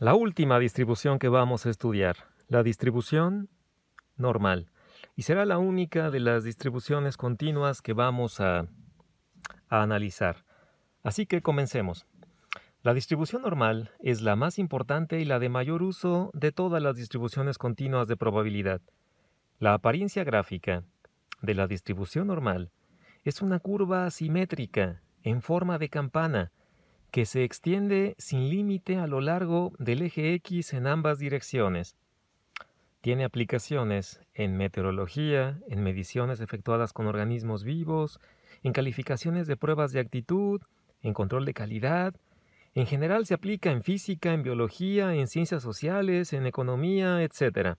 La última distribución que vamos a estudiar, la distribución normal, y será la única de las distribuciones continuas que vamos a, analizar. Así que comencemos. La distribución normal es la más importante y la de mayor uso de todas las distribuciones continuas de probabilidad. La apariencia gráfica de la distribución normal es una curva asimétrica en forma de campana que se extiende sin límite a lo largo del eje X en ambas direcciones. Tiene aplicaciones en meteorología, en mediciones efectuadas con organismos vivos, en calificaciones de pruebas de actitud, en control de calidad. En general se aplica en física, en biología, en ciencias sociales, en economía, etc.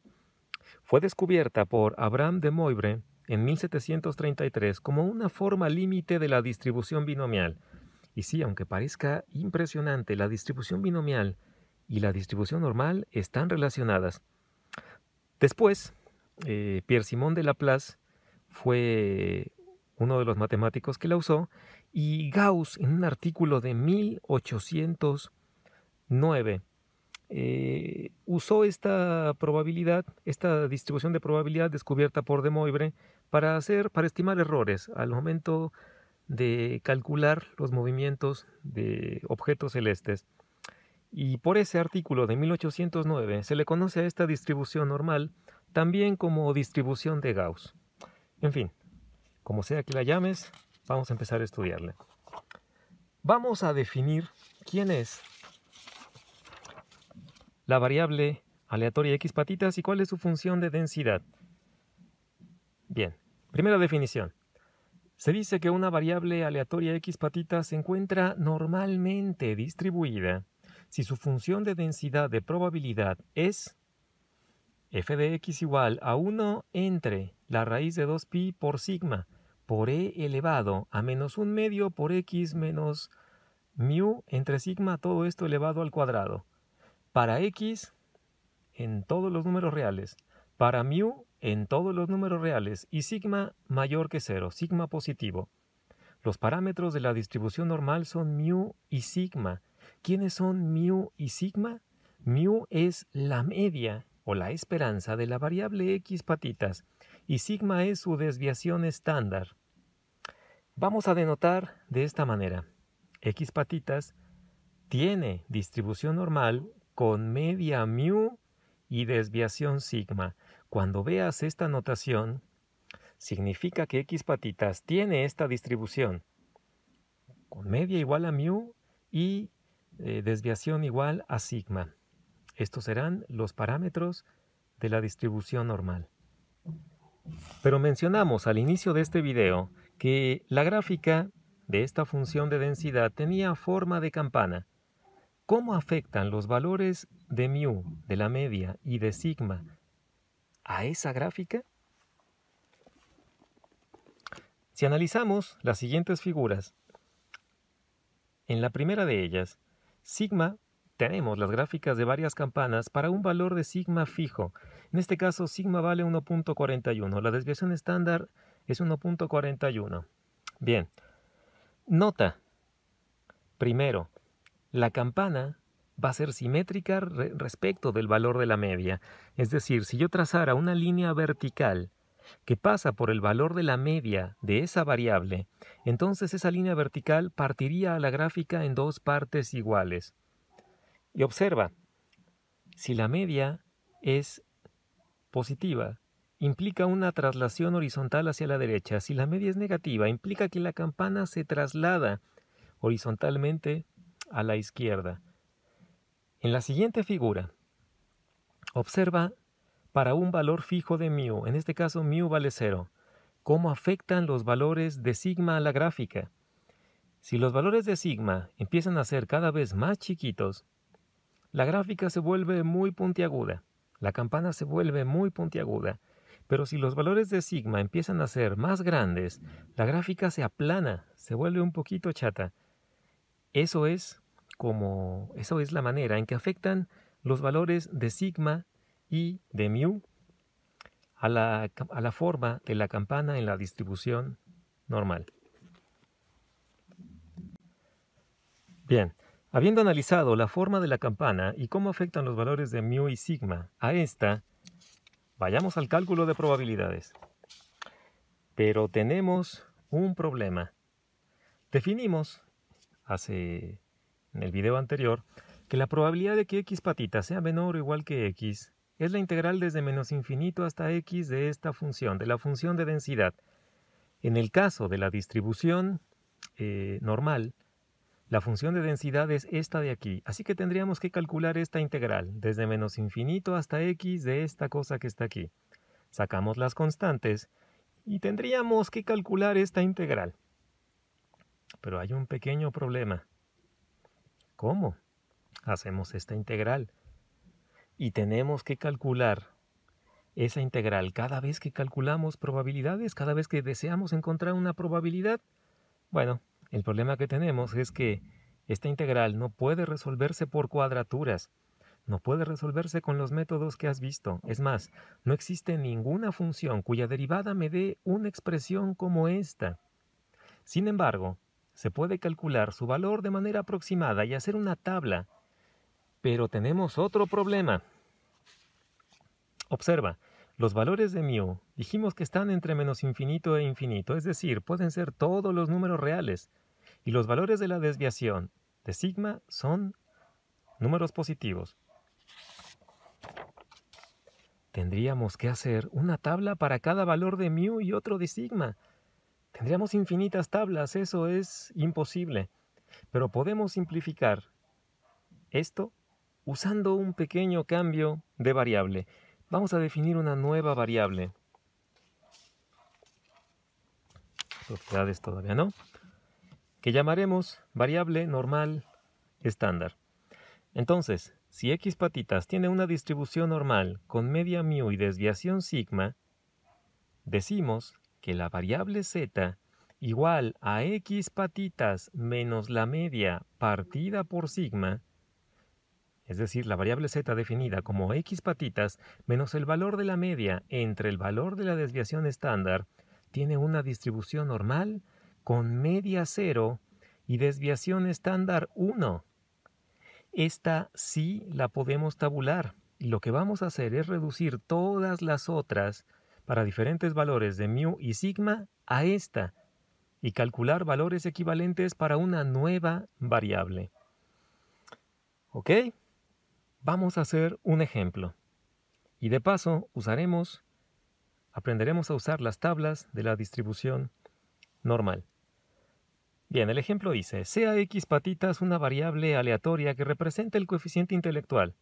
Fue descubierta por Abraham de Moivre en 1733 como una forma límite de la distribución binomial. Y sí, aunque parezca impresionante, la distribución binomial y la distribución normal están relacionadas. Después, eh, Pierre Simon de Laplace fue uno de los matemáticos que la usó, y Gauss, en un artículo de 1809, eh, usó esta probabilidad, esta distribución de probabilidad descubierta por De Moivre para hacer, para estimar errores al momento de calcular los movimientos de objetos celestes. Y por ese artículo de 1809 se le conoce a esta distribución normal también como distribución de Gauss. En fin, como sea que la llames, vamos a empezar a estudiarla. Vamos a definir quién es la variable aleatoria x patitas y cuál es su función de densidad. Bien, primera definición. Se dice que una variable aleatoria x patita se encuentra normalmente distribuida si su función de densidad de probabilidad es f de x igual a 1 entre la raíz de 2pi por sigma por e elevado a menos 1 medio por x menos mu entre sigma todo esto elevado al cuadrado. Para x en todos los números reales. Para mu en todos los números reales y sigma mayor que cero, sigma positivo. Los parámetros de la distribución normal son mu y sigma. ¿Quiénes son mu y sigma? Mu es la media o la esperanza de la variable x patitas y sigma es su desviación estándar. Vamos a denotar de esta manera. X patitas tiene distribución normal con media mu y desviación sigma. Cuando veas esta notación, significa que x patitas tiene esta distribución, con media igual a mu y eh, desviación igual a sigma. Estos serán los parámetros de la distribución normal. Pero mencionamos al inicio de este video que la gráfica de esta función de densidad tenía forma de campana. ¿Cómo afectan los valores de mu, de la media y de sigma esa gráfica? Si analizamos las siguientes figuras, en la primera de ellas, sigma, tenemos las gráficas de varias campanas para un valor de sigma fijo. En este caso, sigma vale 1.41. La desviación estándar es 1.41. Bien, nota, primero, la campana va a ser simétrica respecto del valor de la media. Es decir, si yo trazara una línea vertical que pasa por el valor de la media de esa variable, entonces esa línea vertical partiría a la gráfica en dos partes iguales. Y observa, si la media es positiva, implica una traslación horizontal hacia la derecha. Si la media es negativa, implica que la campana se traslada horizontalmente a la izquierda. En la siguiente figura, observa para un valor fijo de mu, en este caso mu vale 0, cómo afectan los valores de sigma a la gráfica. Si los valores de sigma empiezan a ser cada vez más chiquitos, la gráfica se vuelve muy puntiaguda, la campana se vuelve muy puntiaguda, pero si los valores de sigma empiezan a ser más grandes, la gráfica se aplana, se vuelve un poquito chata. Eso es como eso es la manera en que afectan los valores de sigma y de mu a la, a la forma de la campana en la distribución normal. Bien, habiendo analizado la forma de la campana y cómo afectan los valores de mu y sigma a esta, vayamos al cálculo de probabilidades. Pero tenemos un problema. Definimos hace en el video anterior, que la probabilidad de que x patita sea menor o igual que x es la integral desde menos infinito hasta x de esta función, de la función de densidad. En el caso de la distribución eh, normal, la función de densidad es esta de aquí, así que tendríamos que calcular esta integral, desde menos infinito hasta x de esta cosa que está aquí. Sacamos las constantes y tendríamos que calcular esta integral. Pero hay un pequeño problema. ¿Cómo? Hacemos esta integral. Y tenemos que calcular esa integral cada vez que calculamos probabilidades, cada vez que deseamos encontrar una probabilidad. Bueno, el problema que tenemos es que esta integral no puede resolverse por cuadraturas, no puede resolverse con los métodos que has visto. Es más, no existe ninguna función cuya derivada me dé una expresión como esta. Sin embargo, se puede calcular su valor de manera aproximada y hacer una tabla. Pero tenemos otro problema. Observa, los valores de μ dijimos que están entre menos infinito e infinito, es decir, pueden ser todos los números reales. Y los valores de la desviación de sigma son números positivos. Tendríamos que hacer una tabla para cada valor de μ y otro de sigma. Tendríamos infinitas tablas, eso es imposible. Pero podemos simplificar esto usando un pequeño cambio de variable. Vamos a definir una nueva variable. Propiedades todavía no. Que llamaremos variable normal estándar. Entonces, si x patitas tiene una distribución normal con media mu y desviación sigma, decimos que la variable z igual a x patitas menos la media partida por sigma, es decir, la variable z definida como x patitas menos el valor de la media entre el valor de la desviación estándar, tiene una distribución normal con media 0 y desviación estándar 1. Esta sí la podemos tabular y lo que vamos a hacer es reducir todas las otras para diferentes valores de mu y sigma a esta y calcular valores equivalentes para una nueva variable. ¿Ok? Vamos a hacer un ejemplo. Y de paso usaremos, aprenderemos a usar las tablas de la distribución normal. Bien, el ejemplo dice, sea x patitas una variable aleatoria que representa el coeficiente intelectual.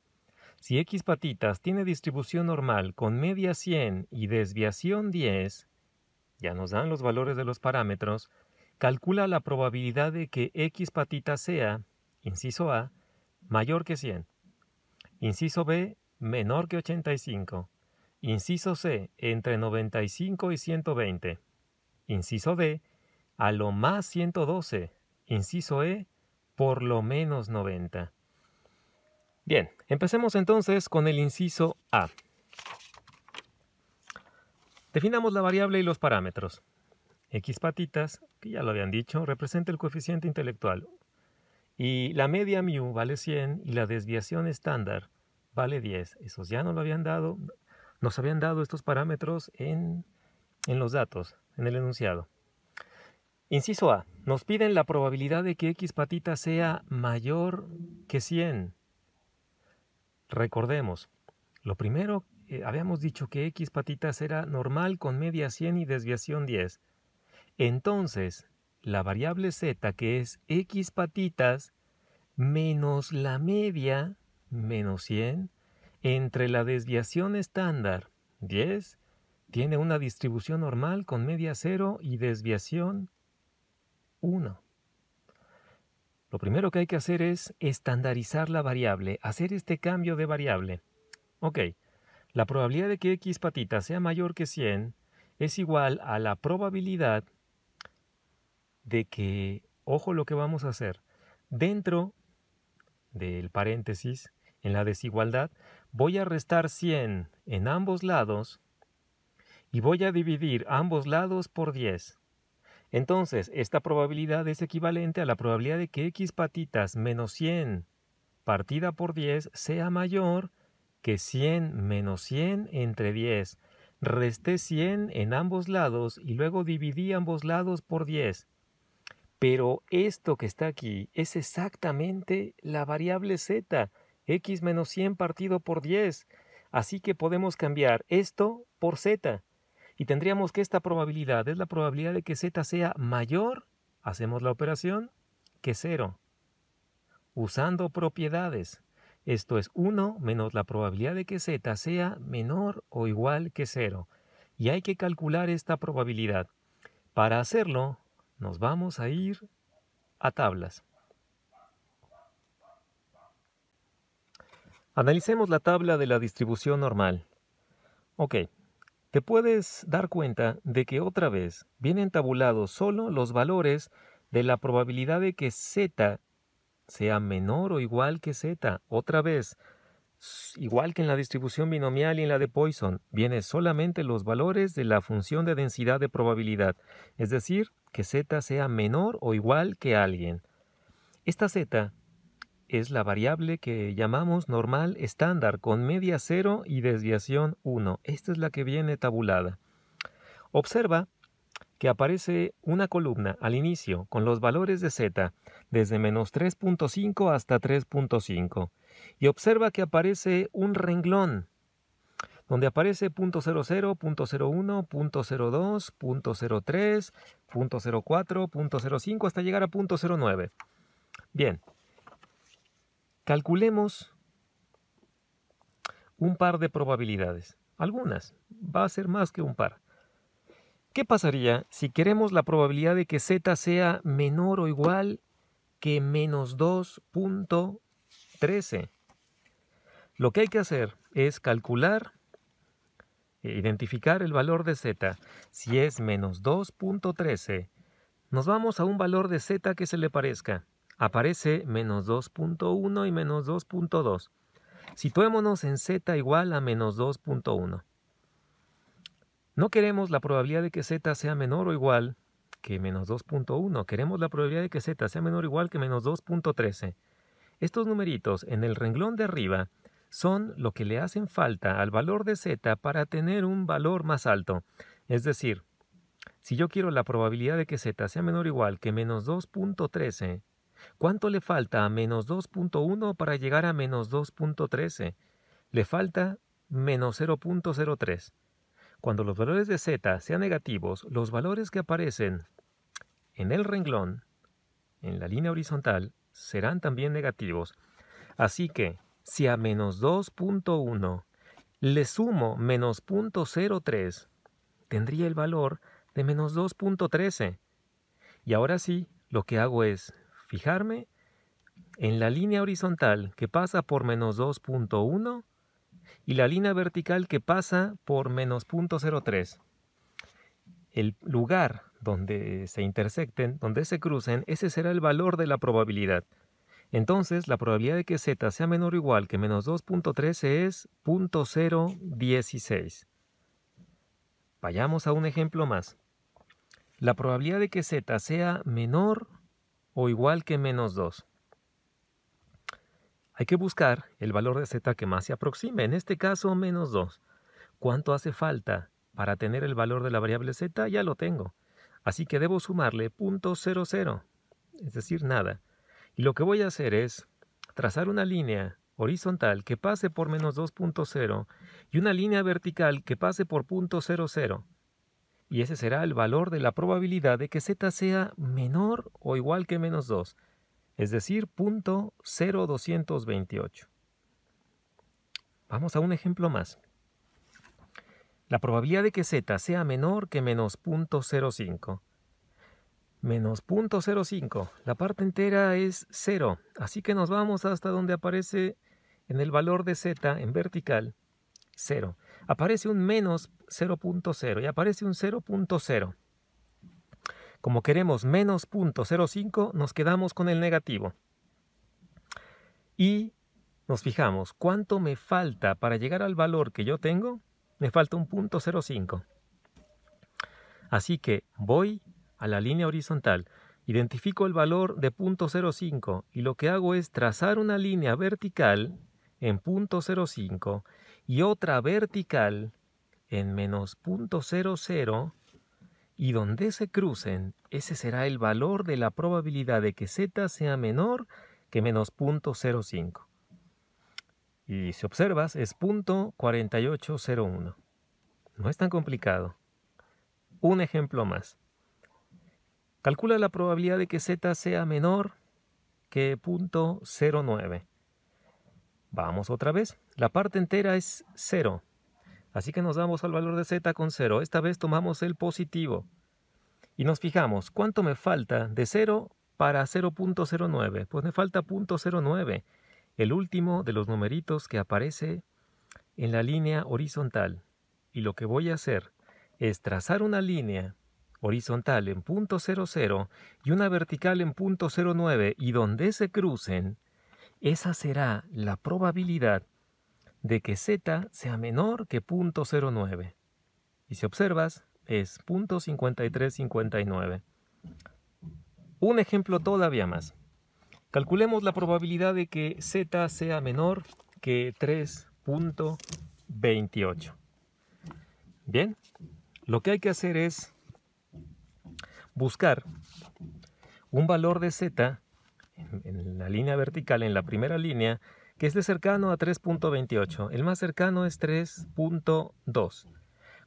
Si X patitas tiene distribución normal con media 100 y desviación 10, ya nos dan los valores de los parámetros, calcula la probabilidad de que X patitas sea, inciso A, mayor que 100, inciso B, menor que 85, inciso C, entre 95 y 120, inciso D, a lo más 112, inciso E, por lo menos 90. Bien, empecemos entonces con el inciso A. Definamos la variable y los parámetros. X patitas, que ya lo habían dicho, representa el coeficiente intelectual. Y la media mu vale 100 y la desviación estándar vale 10. Esos ya no lo habían dado, nos habían dado estos parámetros en, en los datos, en el enunciado. Inciso A. Nos piden la probabilidad de que X patita sea mayor que 100. Recordemos, lo primero, eh, habíamos dicho que X patitas era normal con media 100 y desviación 10. Entonces, la variable Z, que es X patitas, menos la media, menos 100, entre la desviación estándar, 10, tiene una distribución normal con media 0 y desviación 1. Lo primero que hay que hacer es estandarizar la variable, hacer este cambio de variable. Ok, la probabilidad de que x patita sea mayor que 100 es igual a la probabilidad de que, ojo lo que vamos a hacer, dentro del paréntesis, en la desigualdad, voy a restar 100 en ambos lados y voy a dividir ambos lados por 10. Entonces, esta probabilidad es equivalente a la probabilidad de que x patitas menos 100 partida por 10 sea mayor que 100 menos 100 entre 10. Resté 100 en ambos lados y luego dividí ambos lados por 10. Pero esto que está aquí es exactamente la variable z, x menos 100 partido por 10. Así que podemos cambiar esto por z. Y tendríamos que esta probabilidad es la probabilidad de que z sea mayor, hacemos la operación, que 0. Usando propiedades. Esto es 1 menos la probabilidad de que z sea menor o igual que 0. Y hay que calcular esta probabilidad. Para hacerlo, nos vamos a ir a tablas. Analicemos la tabla de la distribución normal. Ok, te puedes dar cuenta de que otra vez vienen tabulados solo los valores de la probabilidad de que z sea menor o igual que z. Otra vez, igual que en la distribución binomial y en la de Poisson, vienen solamente los valores de la función de densidad de probabilidad, es decir, que z sea menor o igual que alguien. Esta z es la variable que llamamos normal estándar con media 0 y desviación 1. Esta es la que viene tabulada. Observa que aparece una columna al inicio con los valores de z desde menos 3.5 hasta 3.5 y observa que aparece un renglón donde aparece .00, .01, .02, .03, .04, .05 hasta llegar a .09. Bien, Calculemos un par de probabilidades. Algunas. Va a ser más que un par. ¿Qué pasaría si queremos la probabilidad de que z sea menor o igual que menos 2.13? Lo que hay que hacer es calcular, e identificar el valor de z. Si es menos 2.13, nos vamos a un valor de z que se le parezca aparece menos 2.1 y menos 2.2. Situémonos en z igual a menos 2.1. No queremos la probabilidad de que z sea menor o igual que menos 2.1. Queremos la probabilidad de que z sea menor o igual que menos 2.13. Estos numeritos en el renglón de arriba son lo que le hacen falta al valor de z para tener un valor más alto. Es decir, si yo quiero la probabilidad de que z sea menor o igual que menos 2.13 ¿Cuánto le falta a menos 2.1 para llegar a menos 2.13? Le falta menos 0.03. Cuando los valores de z sean negativos, los valores que aparecen en el renglón, en la línea horizontal, serán también negativos. Así que, si a menos 2.1 le sumo menos 0.03, tendría el valor de menos 2.13. Y ahora sí, lo que hago es fijarme en la línea horizontal que pasa por menos 2.1 y la línea vertical que pasa por menos 0.03. El lugar donde se intersecten, donde se crucen, ese será el valor de la probabilidad. Entonces, la probabilidad de que z sea menor o igual que menos 2.13 es .016. Vayamos a un ejemplo más. La probabilidad de que z sea menor o igual que menos 2. Hay que buscar el valor de z que más se aproxime, en este caso menos 2. ¿Cuánto hace falta para tener el valor de la variable z? Ya lo tengo. Así que debo sumarle .00, es decir, nada. Y lo que voy a hacer es trazar una línea horizontal que pase por menos 2.0 y una línea vertical que pase por .00 y ese será el valor de la probabilidad de que z sea menor o igual que menos 2, es decir, punto Vamos a un ejemplo más. La probabilidad de que z sea menor que menos 0.05. Menos 0.05, la parte entera es 0, así que nos vamos hasta donde aparece en el valor de z en vertical, 0 aparece un menos 0.0 y aparece un 0.0. Como queremos menos 0.05, nos quedamos con el negativo. Y nos fijamos, ¿cuánto me falta para llegar al valor que yo tengo? Me falta un .05 Así que voy a la línea horizontal, identifico el valor de 0.05 y lo que hago es trazar una línea vertical en 0.05 y otra vertical en menos .00 y donde se crucen, ese será el valor de la probabilidad de que z sea menor que menos 0.05. Y si observas, es .4801, No es tan complicado. Un ejemplo más. Calcula la probabilidad de que z sea menor que .09. Vamos otra vez. La parte entera es 0. Así que nos damos al valor de z con 0. Esta vez tomamos el positivo. Y nos fijamos, ¿cuánto me falta de 0 para 0.09? Pues me falta 0.09, el último de los numeritos que aparece en la línea horizontal. Y lo que voy a hacer es trazar una línea horizontal en 0.00 y una vertical en 0.09 y donde se crucen, esa será la probabilidad de que z sea menor que 0.09. Y si observas, es 0.5359. Un ejemplo todavía más. Calculemos la probabilidad de que z sea menor que 3.28. Bien, lo que hay que hacer es buscar un valor de z en, la línea vertical, en la primera línea, que es de cercano a 3.28. El más cercano es 3.2.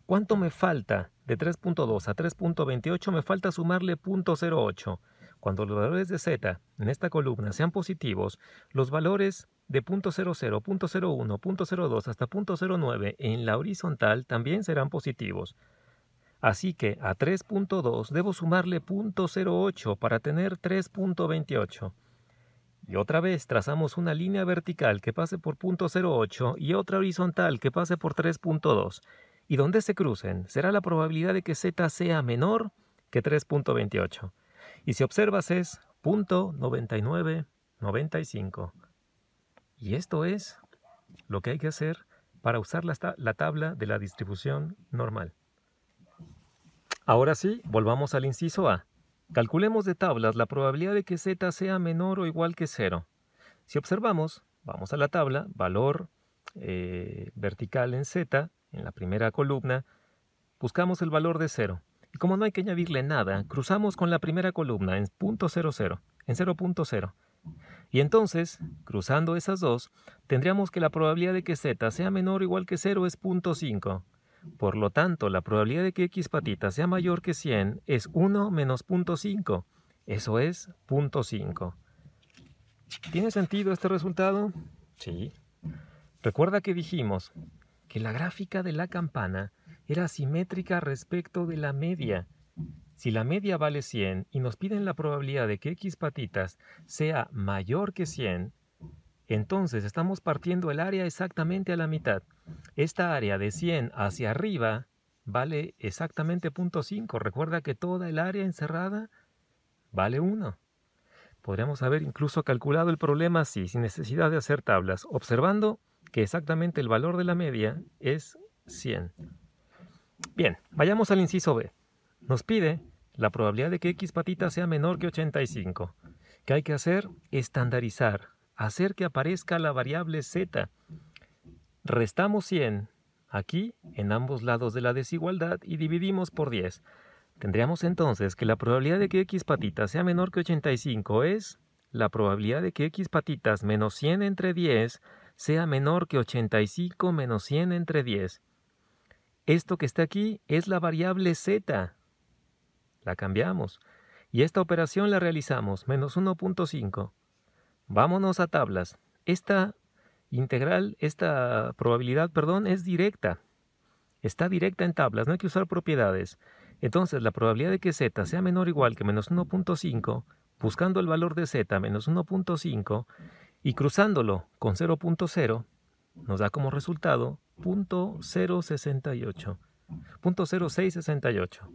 ¿Cuánto me falta? De 3.2 a 3.28 me falta sumarle 0.08. Cuando los valores de z en esta columna sean positivos, los valores de 0.00, 0.01, 0.02 hasta 0.09 en la horizontal también serán positivos. Así que a 3.2 debo sumarle 0.08 para tener 3.28. Y otra vez trazamos una línea vertical que pase por 0.08 y otra horizontal que pase por 3.2. Y donde se crucen será la probabilidad de que z sea menor que 3.28. Y si observas es 0.9995. Y esto es lo que hay que hacer para usar la tabla de la distribución normal. Ahora sí, volvamos al inciso A. Calculemos de tablas la probabilidad de que z sea menor o igual que 0. Si observamos, vamos a la tabla, valor eh, vertical en z, en la primera columna, buscamos el valor de 0. Y como no hay que añadirle nada, cruzamos con la primera columna en .00, en 0.0. Y entonces, cruzando esas dos, tendríamos que la probabilidad de que z sea menor o igual que 0 es 0.5. Por lo tanto, la probabilidad de que x patitas sea mayor que 100 es 1 menos 0.5. Eso es 0.5. ¿Tiene sentido este resultado? Sí. Recuerda que dijimos que la gráfica de la campana era simétrica respecto de la media. Si la media vale 100 y nos piden la probabilidad de que x patitas sea mayor que 100, entonces estamos partiendo el área exactamente a la mitad. Esta área de 100 hacia arriba vale exactamente 0.5. Recuerda que toda el área encerrada vale 1. Podríamos haber incluso calculado el problema así, sin necesidad de hacer tablas, observando que exactamente el valor de la media es 100. Bien, vayamos al inciso B. Nos pide la probabilidad de que x patita sea menor que 85. ¿Qué hay que hacer? Estandarizar hacer que aparezca la variable z. Restamos 100 aquí en ambos lados de la desigualdad y dividimos por 10. Tendríamos entonces que la probabilidad de que x patitas sea menor que 85 es la probabilidad de que x patitas menos 100 entre 10 sea menor que 85 menos 100 entre 10. Esto que está aquí es la variable z. La cambiamos. Y esta operación la realizamos, menos 1.5. Vámonos a tablas. Esta integral, esta probabilidad, perdón, es directa. Está directa en tablas, no hay que usar propiedades. Entonces, la probabilidad de que z sea menor o igual que menos 1.5, buscando el valor de z menos 1.5 y cruzándolo con 0.0, nos da como resultado 0.068. 0.0668.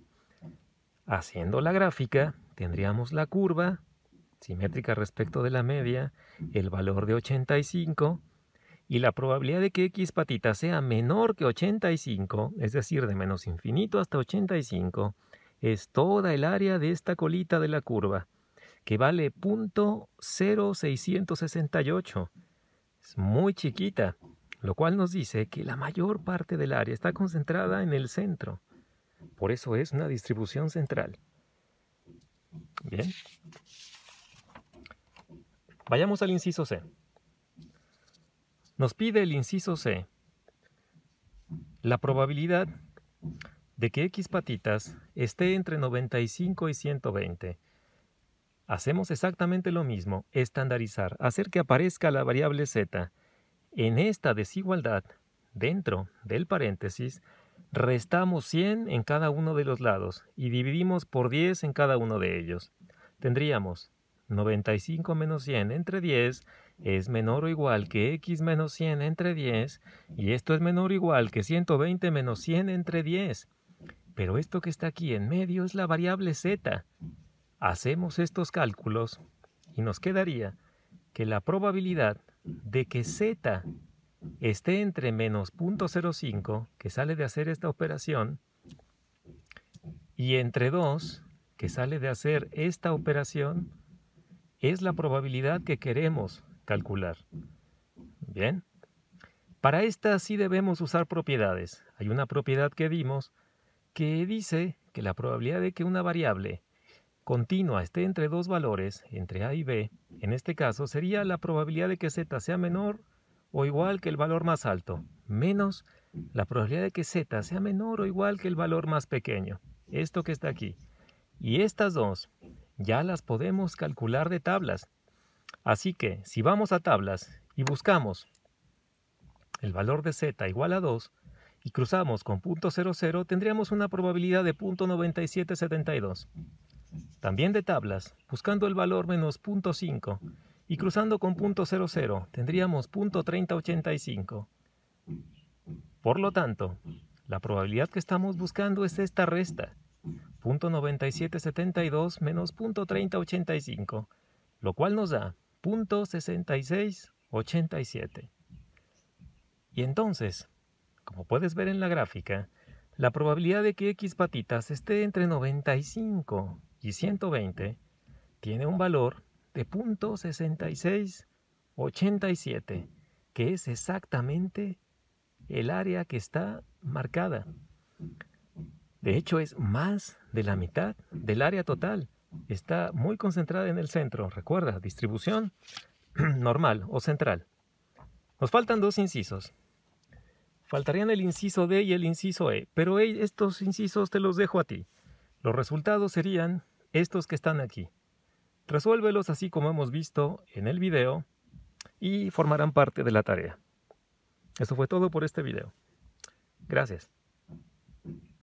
Haciendo la gráfica, tendríamos la curva simétrica respecto de la media, el valor de 85 y la probabilidad de que x patita sea menor que 85, es decir, de menos infinito hasta 85, es toda el área de esta colita de la curva, que vale 0.0668. Es muy chiquita, lo cual nos dice que la mayor parte del área está concentrada en el centro. Por eso es una distribución central. Bien. Vayamos al inciso C. Nos pide el inciso C la probabilidad de que X patitas esté entre 95 y 120. Hacemos exactamente lo mismo, estandarizar, hacer que aparezca la variable z. En esta desigualdad, dentro del paréntesis, restamos 100 en cada uno de los lados y dividimos por 10 en cada uno de ellos. Tendríamos 95 menos 100 entre 10 es menor o igual que x menos 100 entre 10 y esto es menor o igual que 120 menos 100 entre 10. Pero esto que está aquí en medio es la variable z. Hacemos estos cálculos y nos quedaría que la probabilidad de que z esté entre menos 0.05, que sale de hacer esta operación, y entre 2, que sale de hacer esta operación, es la probabilidad que queremos calcular. Bien. Para esta sí debemos usar propiedades. Hay una propiedad que dimos que dice que la probabilidad de que una variable continua esté entre dos valores, entre A y B, en este caso sería la probabilidad de que Z sea menor o igual que el valor más alto, menos la probabilidad de que Z sea menor o igual que el valor más pequeño, esto que está aquí. Y estas dos, ya las podemos calcular de tablas. Así que si vamos a tablas y buscamos el valor de z igual a 2 y cruzamos con .00 tendríamos una probabilidad de .9772. También de tablas, buscando el valor menos .5 y cruzando con .00 tendríamos .3085. Por lo tanto, la probabilidad que estamos buscando es esta resta. 9772 menos punto 3085, lo cual nos da punto 6687. Y entonces, como puedes ver en la gráfica, la probabilidad de que X patitas esté entre 95 y 120 tiene un valor de punto 6687, que es exactamente el área que está marcada. De hecho, es más de la mitad del área total. Está muy concentrada en el centro. Recuerda, distribución normal o central. Nos faltan dos incisos. Faltarían el inciso D y el inciso E, pero e, estos incisos te los dejo a ti. Los resultados serían estos que están aquí. Resuélvelos así como hemos visto en el video y formarán parte de la tarea. Eso fue todo por este video. Gracias.